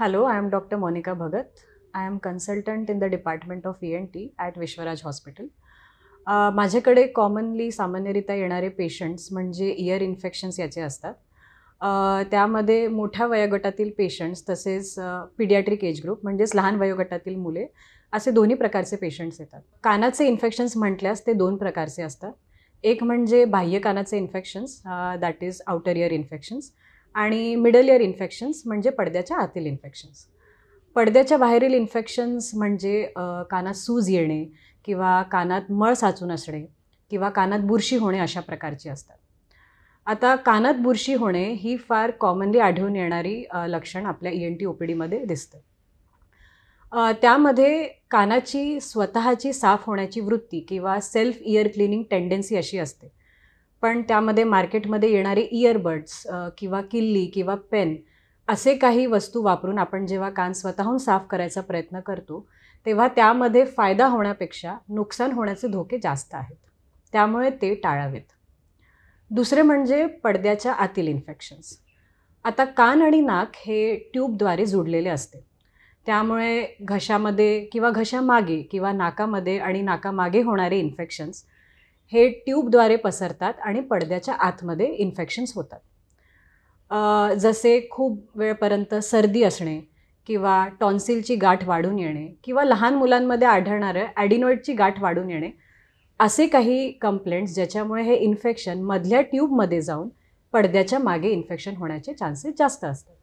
hello I am doctor Monika Bhagat I am consultant in the department of E N T at Vishwaraj hospital माझ्याकडे commonly सामान्यरित्या येणारे patients म्हणजे year infections याचे असतात uh, त्यामध्ये मोठ्या वयोगटातील पेशंट्स तसेच पिडियाट्रिक एज ग्रुप म्हणजेच लहान वयोगटातील मुले असे दोन्ही प्रकारचे पेशंट्स येतात कानाचे इन्फेक्शन्स म्हटल्यास ते दोन प्रकारचे असतात एक म्हणजे बाह्य कानाचे infections that is outer ear infections आणि मिडल इयर इन्फेक्शन्स म्हणजे पडद्याच्या आतील इन्फेक्शन्स पडद्याच्या बाहेरील इन्फेक्शन्स म्हणजे कानात सूज येणे किंवा कानात मळ साचून असणे किंवा कानात बुरशी होणे अशा प्रकारची असतात आता कानात बुरशी होणे ही फार कॉमनली आढळून येणारी लक्षण आपल्या E e N T O P डीमध्ये दिसतं त्यामध्ये कानाची स्वतःची साफ होण्याची वृत्ती किंवा सेल्फ इयर क्लिनिंग टेंडन्सी अशी असते पण त्यामध्ये मार्केटमध्ये येणारे इयरबड्स किंवा किल्ली किंवा पेन असे काही वस्तू वापरून आपण जेव्हा कान स्वतःहून साफ करायचा प्रयत्न करतो तेव्हा त्यामध्ये फायदा होण्यापेक्षा नुकसान होण्याचे धोके जास्त आहेत त्यामुळे ते टाळावेत दुसरे म्हणजे पडद्याच्या आतील इन्फेक्शन्स आता कान आणि नाक हे ट्यूबद्वारे जोडलेले असते त्यामुळे घशामध्ये किंवा घशामागे किंवा नाकामध्ये आणि नाकामागे होणारे इन्फेक्शन्स हे ट्यूबद्वारे पसरतात आणि पडद्याच्या आतमध्ये इन्फेक्शन्स होतात जसे खूप वेळपर्यंत सर्दी असणे किंवा टॉन्सिलची गाठ वाढून येणे किंवा लहान मुलांमध्ये आढळणारं ॲडिनॉइडची गाठ वाढून येणे असे काही कंप्लेंट्स ज्याच्यामुळे हे इन्फेक्शन मधल्या ट्यूबमध्ये जाऊन पडद्याच्या मागे इन्फेक्शन होण्याचे चान्सेस जास्त असतात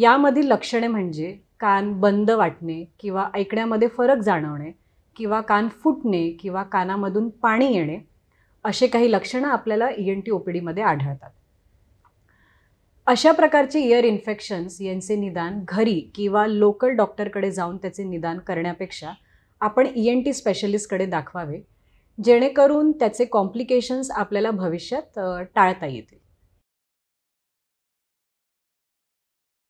यामधील लक्षणे म्हणजे कान बंद वाटणे किंवा ऐकण्यामध्ये फरक जाणवणे किंवा कान फुटणे किंवा कानामधून पाणी येणे असे काही लक्षणं आपल्याला E e N T O P डीमध्ये आढळतात अशा प्रकारचे इयर इन्फेक्शन्स यांचे निदान घरी किंवा लोकल डॉक्टरकडे जाऊन त्याचे निदान करण्यापेक्षा आपण ई एन टी स्पेशलिस्टकडे दाखवावे जेणेकरून त्याचे कॉम्प्लिकेशन्स आपल्याला भविष्यात टाळता येतील